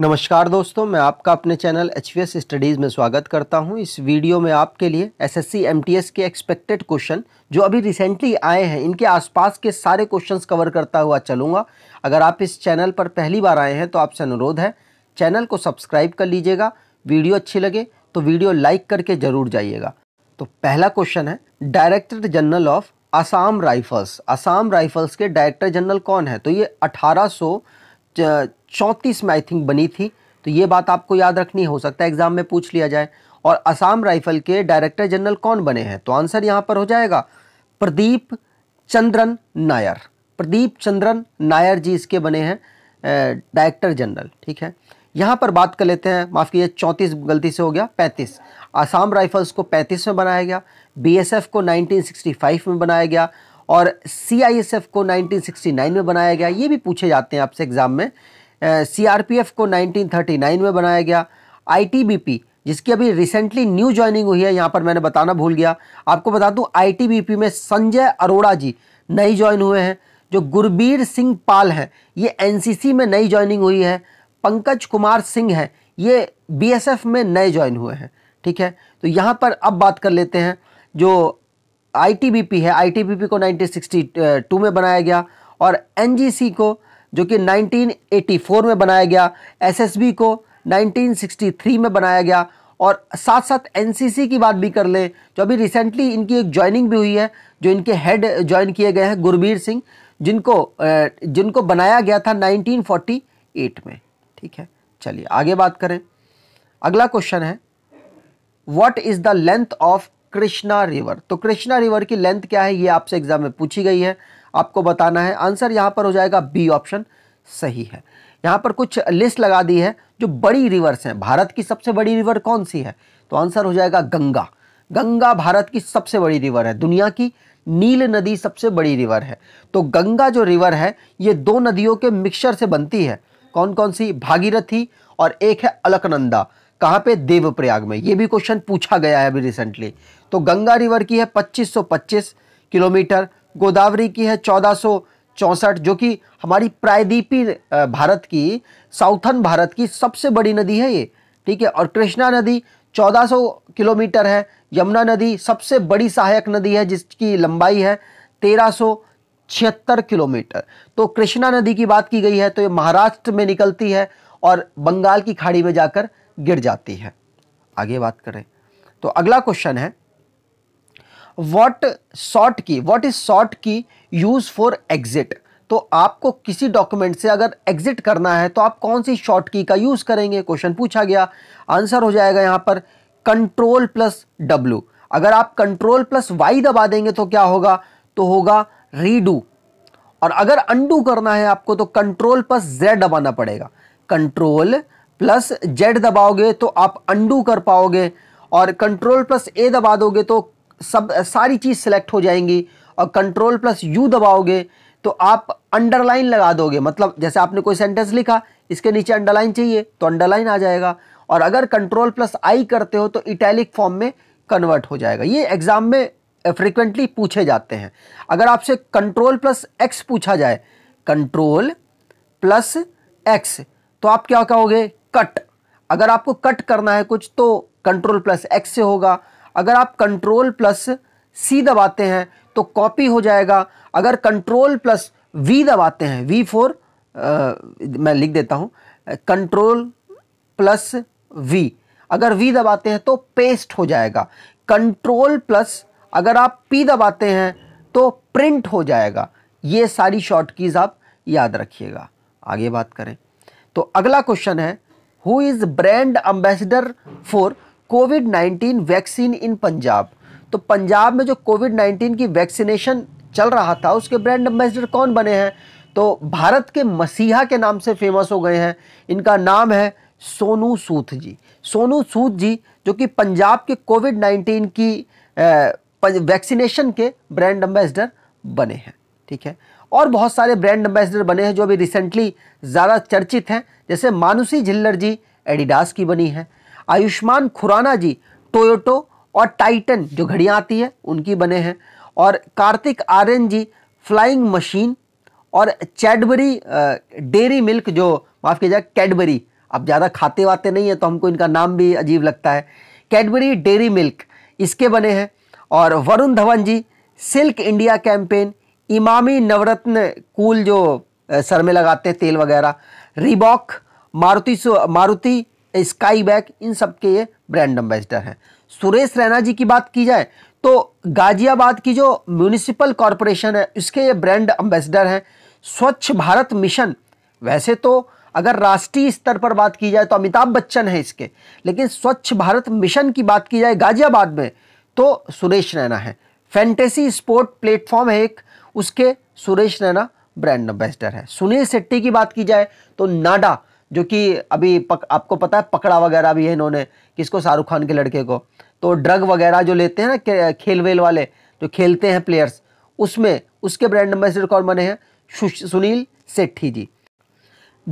नमस्कार दोस्तों मैं आपका अपने चैनल एच स्टडीज़ में स्वागत करता हूं इस वीडियो में आपके लिए एसएससी एमटीएस के एक्सपेक्टेड क्वेश्चन जो अभी रिसेंटली आए हैं इनके आसपास के सारे क्वेश्चंस कवर करता हुआ चलूंगा अगर आप इस चैनल पर पहली बार आए हैं तो आपसे अनुरोध है चैनल को सब्सक्राइब कर लीजिएगा वीडियो अच्छी लगे तो वीडियो लाइक करके ज़रूर जाइएगा तो पहला क्वेश्चन है director general of Assam rifles Assam rifles के डायरेक्टर जनरल कौन है तो ये अठारह चौंतीस में आई थिंक बनी थी तो ये बात आपको याद रखनी हो सकता है एग्ज़ाम में पूछ लिया जाए और असम राइफल के डायरेक्टर जनरल कौन बने हैं तो आंसर यहाँ पर हो जाएगा प्रदीप चंद्रन नायर प्रदीप चंद्रन नायर जी इसके बने हैं डायरेक्टर जनरल ठीक है यहाँ पर बात कर लेते हैं माफ़ कीजिए चौंतीस गलती से हो गया पैंतीस आसाम राइफल्स को पैंतीस में बनाया गया बी को नाइनटीन में बनाया गया और सीआईएसएफ को 1969 में बनाया गया ये भी पूछे जाते हैं आपसे एग्ज़ाम में सीआरपीएफ को 1939 में बनाया गया आईटीबीपी जिसकी अभी रिसेंटली न्यू ज्वाइनिंग हुई है यहाँ पर मैंने बताना भूल गया आपको बता दूँ पी में संजय अरोड़ा जी नए ज्वाइन हुए हैं जो गुरबीर सिंह पाल हैं ये सी में नई ज्वाइनिंग हुई है पंकज कुमार सिंह हैं ये एफ में नए ज्वाइन हुए हैं ठीक है तो यहाँ पर अब बात कर लेते हैं जो आईटीबीपी है आईटीबीपी को 1962 uh, में बनाया गया और एनजीसी को जो कि 1984 में बनाया गया एसएसबी को 1963 में बनाया गया और साथ साथ एनसीसी की बात भी कर लें जो अभी रिसेंटली इनकी एक ज्वाइनिंग भी हुई है जो इनके हेड ज्वाइन किए गए हैं गुरबीर सिंह जिनको uh, जिनको बनाया गया था 1948 में ठीक है चलिए आगे बात करें अगला क्वेश्चन है what is the length of Krishna river तो कृष्णा रिवर की लेंथ क्या है ये आपसे एग्जाम में पूछी गई है आपको बताना है आंसर यहाँ पर हो जाएगा बी ऑप्शन सही है यहाँ पर कुछ लिस्ट लगा दी है जो बड़ी रिवर्स हैं भारत की सबसे बड़ी रिवर कौन सी है तो आंसर हो जाएगा गंगा गंगा भारत की सबसे बड़ी रिवर है दुनिया की नील नदी सबसे बड़ी रिवर है तो गंगा जो रिवर है ये दो नदियों के मिक्सचर से बनती है कौन कौन सी भागीरथी और एक है अलकनंदा कहाँ पे देवप्रयाग में ये भी क्वेश्चन पूछा गया है अभी रिसेंटली तो गंगा रिवर की है 2525 किलोमीटर गोदावरी की है चौदह जो कि हमारी प्रायद्वीपी भारत की साउथन भारत की सबसे बड़ी नदी है ये ठीक है और कृष्णा नदी 1400 किलोमीटर है यमुना नदी सबसे बड़ी सहायक नदी है जिसकी लंबाई है तेरह छिहत्तर किलोमीटर तो कृष्णा नदी की बात की गई है तो ये महाराष्ट्र में निकलती है और बंगाल की खाड़ी में जाकर गिर जाती है आगे बात करें तो अगला क्वेश्चन है what short key what is short key use for exit तो आपको किसी डॉक्यूमेंट से अगर एग्जिट करना है तो आप कौन सी शॉर्ट की का यूज़ करेंगे क्वेश्चन पूछा गया आंसर हो जाएगा यहां पर कंट्रोल प्लस डब्ल्यू अगर आप कंट्रोल प्लस वाई दबा देंगे तो क्या होगा तो होगा रीडू और अगर अंडू करना है आपको तो कंट्रोल प्लस जेड दबाना पड़ेगा कंट्रोल प्लस जेड दबाओगे तो आप अंडू कर पाओगे और कंट्रोल प्लस ए दबा दोगे तो सब सारी चीज़ सेलेक्ट हो जाएंगी और कंट्रोल प्लस यू दबाओगे तो आप अंडरलाइन लगा दोगे मतलब जैसे आपने कोई सेंटेंस लिखा इसके नीचे अंडरलाइन चाहिए तो अंडरलाइन आ जाएगा और अगर कंट्रोल प्लस आई करते हो तो इटैलिक फॉर्म में कन्वर्ट हो जाएगा ये एग्ज़ाम में फ्रिक्वेंटली पूछे जाते हैं अगर आपसे कंट्रोल प्लस एक्स पूछा जाए कंट्रोल प्लस एक्स तो आप क्या कहोगे कट अगर आपको कट करना है कुछ तो कंट्रोल प्लस एक्स से होगा अगर आप कंट्रोल प्लस सी दबाते हैं तो कॉपी हो जाएगा अगर कंट्रोल प्लस वी दबाते हैं वी फोर मैं लिख देता हूँ कंट्रोल प्लस वी अगर वी दबाते हैं तो पेस्ट हो जाएगा कंट्रोल प्लस अगर आप पी दबाते हैं तो प्रिंट हो जाएगा ये सारी शॉर्ट कीज़ आप याद रखिएगा आगे बात करें तो अगला क्वेश्चन है who is brand ambassador for COVID 19 vaccine in Punjab तो पंजाब में जो कोविड 19 की वैक्सीनेशन चल रहा था उसके ब्रांड एम्बेसडर कौन बने हैं तो भारत के मसीहा के नाम से फेमस हो गए हैं इनका नाम है सोनू सूत जी सोनू सूद जी जो कि पंजाब के कोविड 19 की वैक्सीनेशन के ब्रांड एम्बेसडर बने हैं ठीक है और बहुत सारे ब्रांड एम्बेसडर बने हैं जो अभी रिसेंटली ज़्यादा चर्चित हैं जैसे मानुसी झिल्लर जी एडिडास की बनी हैं आयुष्मान खुराना जी टोयोटो और टाइटन जो घड़ियाँ आती है उनकी बने हैं और कार्तिक आर्यन जी फ्लाइंग मशीन और चैडबरी डेरी मिल्क जो माफ़ किया जाए कैडबरी अब ज़्यादा खाते वाते नहीं है तो हमको इनका नाम भी अजीब लगता है कैडबरी डेरी मिल्क इसके बने हैं और Varun Dhawan ji silk India campaign Emami Navratna cool जो सर में लगाते हैं तेल वगैरह Reebok Maruti Maruti sky bag इन सब के ये ब्रांड एम्बेसडर हैं सुरेश रैना जी की बात की जाए तो गाजियाबाद की जो म्यूनिसिपल कॉरपोरेशन है इसके ये ब्रांड एम्बेसडर हैं स्वच्छ भारत मिशन वैसे तो अगर राष्ट्रीय स्तर पर बात की जाए तो अमिताभ बच्चन है इसके लेकिन स्वच्छ भारत मिशन की बात की जाए गाजियाबाद में तो सुरेश रैना है फैंटेसी स्पोर्ट प्लेटफॉर्म है एक उसके सुरेश रैना ब्रांड एम्बेसडर है सुनील शेट्टी की बात की जाए तो नाडा जो कि अभी पक, आपको पता है पकड़ा वगैरह भी है इन्होंने किसको शाहरुख खान के लड़के को तो ड्रग वगैरह जो लेते हैं ना खेल वेल वाले जो खेलते हैं प्लेयर्स उसमें उसके ब्रांड एम्बेसडर कौन बने हैं सुनील सेट्ठी जी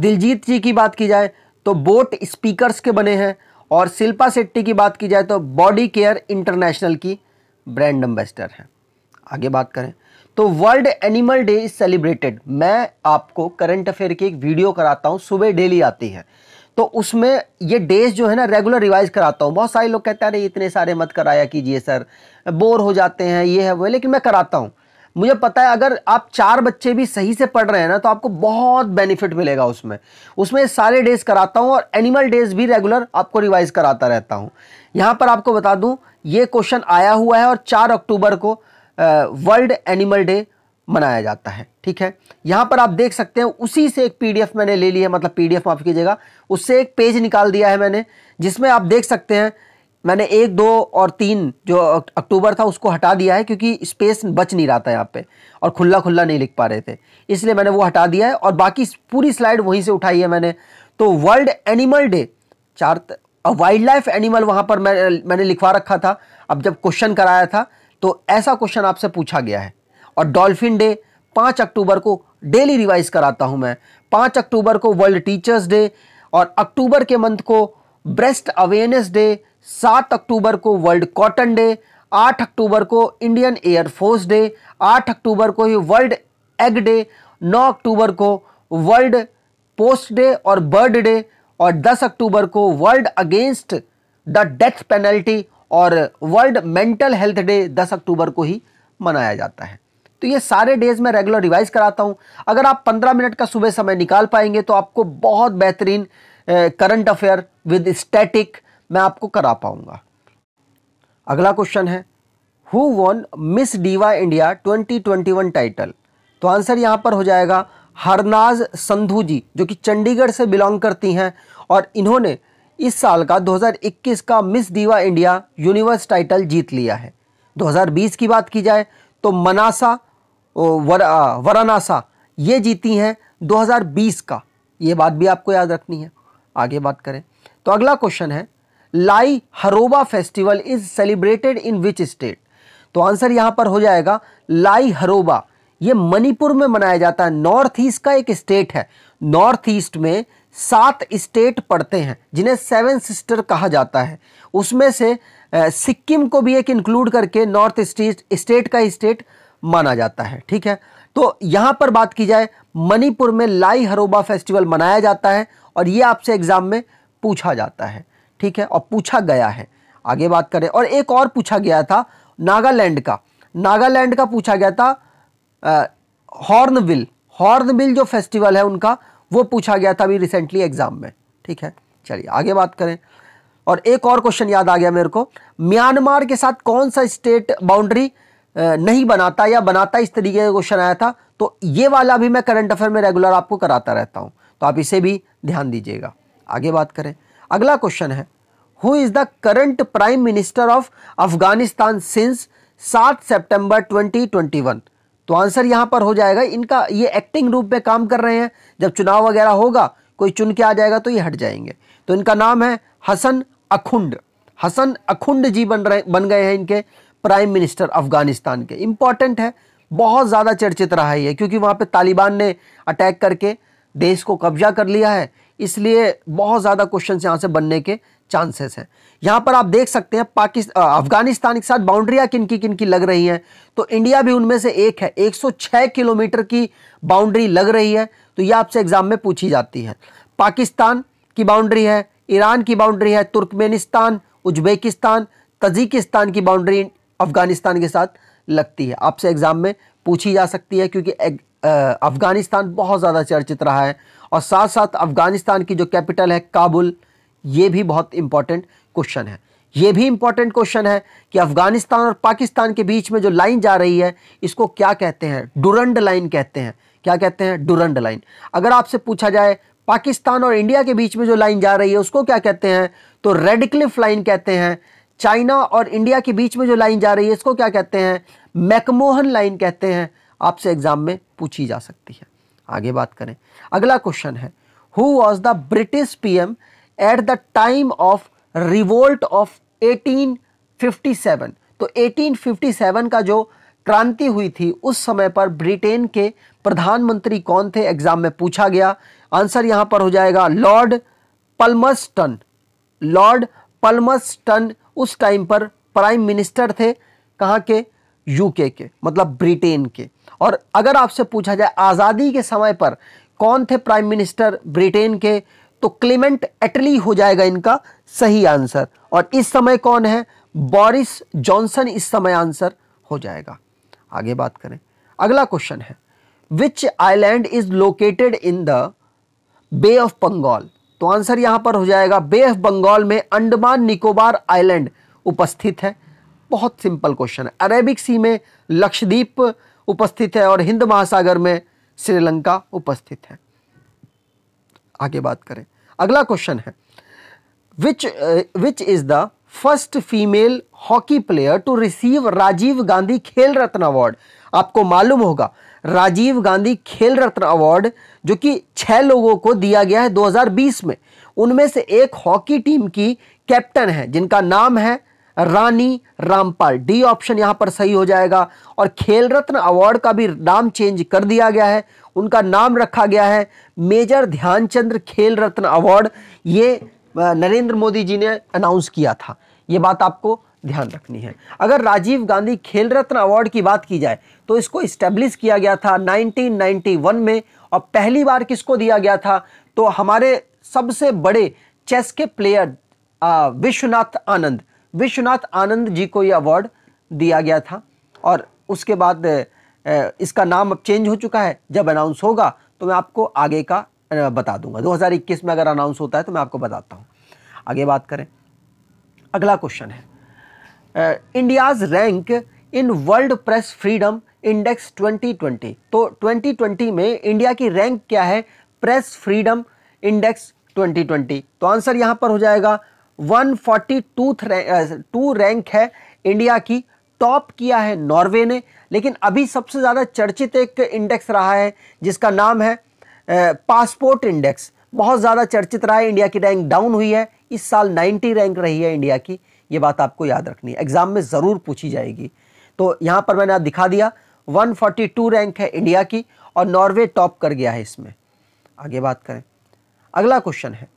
दिलजीत जी की बात की जाए तो बोट स्पीकर्स के बने हैं और शिल्पा सेट्टी की बात की जाए तो बॉडी केयर इंटरनेशनल की ब्रांड एम्बेसडर हैं आगे बात करें तो world animal day is celebrated मैं आपको करंट अफेयर की एक वीडियो कराता हूँ सुबह डेली आती है तो उसमें ये डेज जो है ना रेगुलर रिवाइज कराता हूँ बहुत सारे लोग कहते हैं अरे इतने सारे मत कराया कीजिए सर बोर हो जाते हैं ये है वो लेकिन मैं कराता हूँ मुझे पता है अगर आप चार बच्चे भी सही से पढ़ रहे हैं ना तो आपको बहुत बेनिफिट मिलेगा उसमें उसमें सारे डेज कराता हूँ और एनिमल डेज भी रेगुलर आपको रिवाइज कराता रहता हूँ यहाँ पर आपको बता दूँ ये क्वेश्चन आया हुआ है और चार अक्टूबर को वर्ल्ड एनिमल डे मनाया जाता है ठीक है यहाँ पर आप देख सकते हैं उसी से एक पीडीएफ मैंने ले लिया मतलब पीडीएफ माफ़ कीजिएगा उससे एक पेज निकाल दिया है मैंने जिसमें आप देख सकते हैं मैंने एक दो और तीन जो अक्टूबर था उसको हटा दिया है क्योंकि स्पेस बच नहीं रहा था यहाँ पे और खुला खुला नहीं लिख पा रहे थे इसलिए मैंने वो हटा दिया है और बाकी पूरी स्लाइड वहीं से उठाई है मैंने तो वर्ल्ड एनिमल डे चार वाइल्ड लाइफ एनिमल वहाँ पर मैं मैंने लिखवा रखा था अब जब क्वेश्चन कराया था तो ऐसा क्वेश्चन आपसे पूछा गया है और डॉल्फिन डे पाँच अक्टूबर को डेली रिवाइज कराता हूँ मैं पाँच अक्टूबर को वर्ल्ड टीचर्स डे और अक्टूबर के मंथ को ब्रेस्ट अवेयरनेस डे सात अक्टूबर को वर्ल्ड कॉटन डे आठ अक्टूबर को इंडियन एयरफोर्स डे आठ अक्टूबर को ही वर्ल्ड एग डे नौ अक्टूबर को वर्ल्ड पोस्ट डे और बर्ड डे और दस अक्टूबर को world against the death penalty और वर्ल्ड मेंटल हेल्थ डे दस अक्टूबर को ही मनाया जाता है तो ये सारे डेज मैं रेगुलर रिवाइज कराता हूँ अगर आप पंद्रह मिनट का सुबह समय निकाल पाएंगे तो आपको बहुत बेहतरीन करंट अफेयर विद स्टैटिक मैं आपको करा पाऊंगा अगला क्वेश्चन है who won miss diva India 2021 title तो आंसर यहाँ पर हो जाएगा हरनाज संधू जी जो कि चंडीगढ़ से बिलोंग करती हैं और इन्होंने इस साल का 2021 का मिस दीवा इंडिया यूनिवर्स टाइटल जीत लिया है 2020 की बात की जाए तो मनासा वर, वरानासा ये जीती हैं 2020 का ये बात भी आपको याद रखनी है आगे बात करें तो अगला क्वेश्चन है Lai Haraoba festival is celebrated in which state तो आंसर यहां पर हो जाएगा लाई हरोबा ये मणिपुर में मनाया जाता है नॉर्थ ईस्ट का एक स्टेट है नॉर्थ ईस्ट में सात स्टेट पड़ते हैं जिन्हें सेवन सिस्टर कहा जाता है उसमें से सिक्किम को भी एक इंक्लूड करके नॉर्थ स्टेट स्टेट का स्टेट माना जाता है ठीक है तो यहाँ पर बात की जाए मणिपुर में लाई हरोबा फेस्टिवल मनाया जाता है और ये आपसे एग्ज़ाम में पूछा जाता है ठीक है और पूछा गया है आगे बात करें और एक और पूछा गया था नागालैंड का नागालैंड का पूछा गया था हॉर्नविल हॉर्नबिल जो फेस्टिवल है उनका वो पूछा गया था अभी रिसेंटली एग्ज़ाम में ठीक है चलिए आगे बात करें और एक और क्वेश्चन याद आ गया मेरे को म्यांमार के साथ कौन सा स्टेट बाउंड्री नहीं बनाता या बनाता इस तरीके का क्वेश्चन आया था तो ये वाला भी मैं करंट अफेयर में रेगुलर आपको कराता रहता हूँ तो आप इसे भी ध्यान दीजिएगा आगे बात करें अगला क्वेश्चन है who is the current prime minister of Afghanistan since सात सितंबर ट्वेंटी तो आंसर यहाँ पर हो जाएगा इनका ये एक्टिंग रूप में काम कर रहे हैं जब चुनाव वगैरह होगा कोई चुन के आ जाएगा तो ये हट जाएंगे तो इनका नाम है हसन अखुंड हसन अखुंड जी बन रहे बन गए हैं इनके प्राइम मिनिस्टर अफगानिस्तान के इम्पॉर्टेंट है बहुत ज़्यादा चर्चित रहा है क्योंकि वहाँ पर तालिबान ने अटैक करके देश को कब्जा कर लिया है इसलिए बहुत ज़्यादा क्वेश्चन यहाँ से बनने के चांसेस हैं यहां पर आप देख सकते हैं पाकिस्तान अफगानिस्तान के साथ बाउंड्रियाँ किनकी किनकी लग रही हैं तो इंडिया भी उनमें से एक है 106 किलोमीटर की बाउंड्री लग रही है तो यह आपसे एग्जाम में पूछी जाती है पाकिस्तान की बाउंड्री है ईरान की बाउंड्री है तुर्कमेनिस्तान उज्बेकिस्तान तजिकिस्तान की बाउंड्री अफगानिस्तान के साथ लगती है आपसे एग्ज़ाम में पूछी जा सकती है क्योंकि अफ़गानिस्तान बहुत ज़्यादा चर्चित रहा है और साथ साथ अफ़गानिस्तान की जो कैपिटल है काबुल ये भी बहुत इंपॉर्टेंट क्वेश्चन है ये भी इंपॉर्टेंट क्वेश्चन है कि अफगानिस्तान और पाकिस्तान के बीच में जो लाइन जा रही है इसको क्या कहते हैं डुरंड लाइन कहते हैं क्या कहते हैं डुरंड लाइन अगर आपसे पूछा जाए पाकिस्तान और इंडिया के बीच में जो लाइन जा रही है उसको क्या कहते हैं तो रेडक्लिफ लाइन कहते हैं चाइना और इंडिया के बीच में जो लाइन जा रही है इसको क्या कहते हैं मैकमोहन लाइन कहते हैं आपसे एग्जाम में पूछी जा सकती है आगे बात करें अगला क्वेश्चन है who was the British PM at the time of revolt of 1857 तो 1857 का जो क्रांति हुई थी उस समय पर ब्रिटेन के प्रधानमंत्री कौन थे एग्जाम में पूछा गया आंसर यहां पर हो जाएगा लॉर्ड पलमस्टन लॉर्ड पलमस्टन उस टाइम पर प्राइम मिनिस्टर थे कहाँ के यूके के मतलब ब्रिटेन के और अगर आपसे पूछा जाए आज़ादी के समय पर कौन थे प्राइम मिनिस्टर ब्रिटेन के तो क्लेमेंट एटली हो जाएगा इनका सही आंसर और इस समय कौन है बोरिस जॉनसन इस समय आंसर हो जाएगा आगे बात करें अगला क्वेश्चन है which island is located in the bay of Bengal तो आंसर यहां पर हो जाएगा बे ऑफ बंगाल में अंडमान निकोबार आइलैंड उपस्थित है बहुत सिंपल क्वेश्चन है अरेबिक सी में लक्षद्वीप उपस्थित है और हिंद महासागर में श्रीलंका उपस्थित है आगे बात करें अगला क्वेश्चन है which which is the first female hockey player to receive Rajiv Gandhi Khel Ratna award आपको मालूम होगा राजीव गांधी खेल रत्न अवार्ड जो कि छह लोगों को दिया गया है 2020 में उनमें से एक हॉकी टीम की कैप्टन है जिनका नाम है रानी रामपाल डी ऑप्शन यहां पर सही हो जाएगा और खेल रत्न अवार्ड का भी नाम चेंज कर दिया गया है उनका नाम रखा गया है मेजर ध्यानचंद्र खेल रत्न अवार्ड ये नरेंद्र मोदी जी ने अनाउंस किया था ये बात आपको ध्यान रखनी है अगर राजीव गांधी खेल रत्न अवार्ड की बात की जाए तो इसको इस्टेब्लिश किया गया था 1991 में और पहली बार किसको दिया गया था तो हमारे सबसे बड़े चेस के प्लेयर विश्वनाथ आनंद विश्वनाथ आनंद जी को ये अवार्ड दिया गया था और उसके बाद इसका नाम अब चेंज हो चुका है जब अनाउंस होगा तो मैं आपको आगे का बता दूंगा 2021 में अगर अनाउंस होता है तो मैं आपको बताता हूं आगे बात करें अगला क्वेश्चन है India's rank in world press freedom index 2020 तो 2020 में इंडिया की रैंक क्या है प्रेस फ्रीडम इंडेक्स 2020 तो आंसर यहां पर हो जाएगा 142 टू रैंक है इंडिया की टॉप किया है नॉर्वे ने लेकिन अभी सबसे ज़्यादा चर्चित एक इंडेक्स रहा है जिसका नाम है पासपोर्ट इंडेक्स बहुत ज़्यादा चर्चित रहा है इंडिया की रैंक डाउन हुई है इस साल 90 रैंक रही है इंडिया की ये बात आपको याद रखनी है एग्ज़ाम में ज़रूर पूछी जाएगी तो यहाँ पर मैंने आप दिखा दिया 142 रैंक है इंडिया की और नॉर्वे टॉप कर गया है इसमें आगे बात करें अगला क्वेश्चन है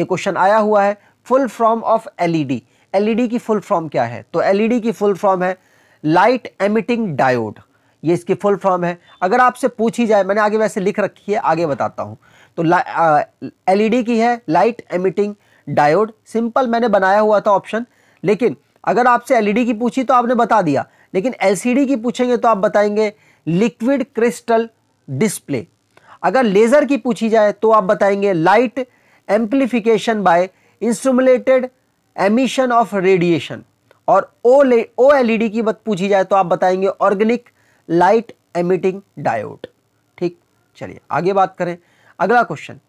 ये क्वेश्चन आया हुआ है full form of LED LED की फुल फॉर्म क्या है तो एलईडी की फुल फॉर्म है लाइट एमिटिंग डायोड ये इसकी फुल फॉर्म है अगर आपसे पूछी जाए मैंने आगे वैसे लिख रखी है आगे बताता हूँ तो एलईडी की है लाइट एमिटिंग डायोड सिंपल मैंने बनाया हुआ था ऑप्शन लेकिन अगर आपसे एलईडी की पूछी तो आपने बता दिया लेकिन एलसीडी की पूछेंगे तो आप बताएंगे लिक्विड क्रिस्टल डिस्प्ले अगर लेज़र की पूछी जाए तो आप बताएंगे light amplification by stimulated emission of radiation और ओ ले ओ एलईडी e की बात पूछी जाए तो आप बताएंगे ऑर्गेनिक लाइट एमिटिंग डायोड ठीक चलिए आगे बात करें अगला question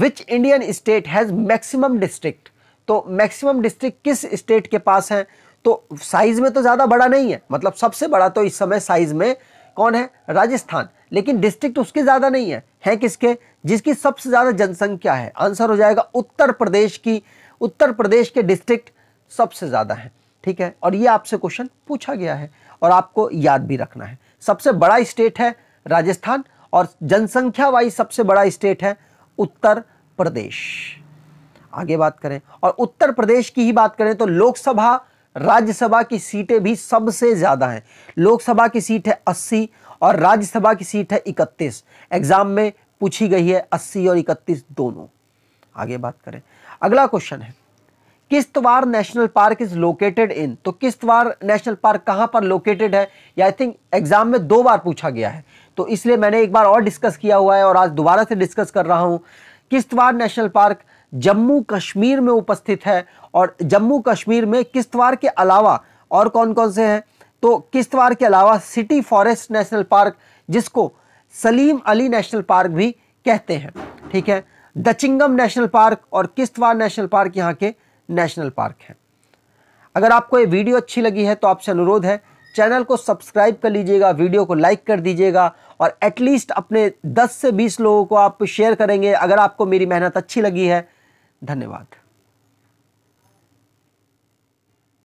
which Indian state has maximum district तो मैक्सिमम डिस्ट्रिक्ट किस स्टेट के पास है तो साइज में तो ज़्यादा बड़ा नहीं है मतलब सबसे बड़ा तो इस समय साइज में कौन है राजस्थान लेकिन डिस्ट्रिक्ट उसके ज़्यादा नहीं है है किसके जिसकी सबसे ज़्यादा जनसंख्या है आंसर हो जाएगा उत्तर प्रदेश की उत्तर प्रदेश के डिस्ट्रिक्ट सबसे ज़्यादा है ठीक है और ये आपसे क्वेश्चन पूछा गया है और आपको याद भी रखना है सबसे बड़ा स्टेट है राजस्थान और जनसंख्या वाइज सबसे बड़ा स्टेट है उत्तर प्रदेश आगे बात करें और उत्तर प्रदेश की ही बात करें तो लोकसभा राज्यसभा की सीटें भी सबसे ज़्यादा हैं लोकसभा की सीट है अस्सी और राज्यसभा की सीट है इकतीस एग्ज़ाम में पूछी गई है अस्सी और इकतीस दोनों आगे बात करें अगला क्वेश्चन है Kishtwar national park is located in तो किश्तवार नेशनल पार्क कहाँ पर लोकेटेड है या आई थिंक एग्जाम में दो बार पूछा गया है तो इसलिए मैंने एक बार और डिस्कस किया हुआ है और आज दोबारा से डिस्कस कर रहा हूँ किश्तवार नेशनल पार्क जम्मू कश्मीर में उपस्थित है और जम्मू कश्मीर में किश्तवार के अलावा और कौन कौन से हैं तो किश्तवार के अलावा सिटी फॉरेस्ट नेशनल पार्क जिसको सलीम अली नेशनल पार्क भी कहते हैं ठीक है दचिंगम नेशनल पार्क और किश्तवार नेशनल पार्क यहाँ के नेशनल पार्क हैं अगर आपको ये वीडियो अच्छी लगी है तो आपसे अनुरोध है चैनल को सब्सक्राइब कर लीजिएगा वीडियो को लाइक कर दीजिएगा और एटलीस्ट अपने 10 से 20 लोगों को आप शेयर करेंगे अगर आपको मेरी मेहनत अच्छी लगी है धन्यवाद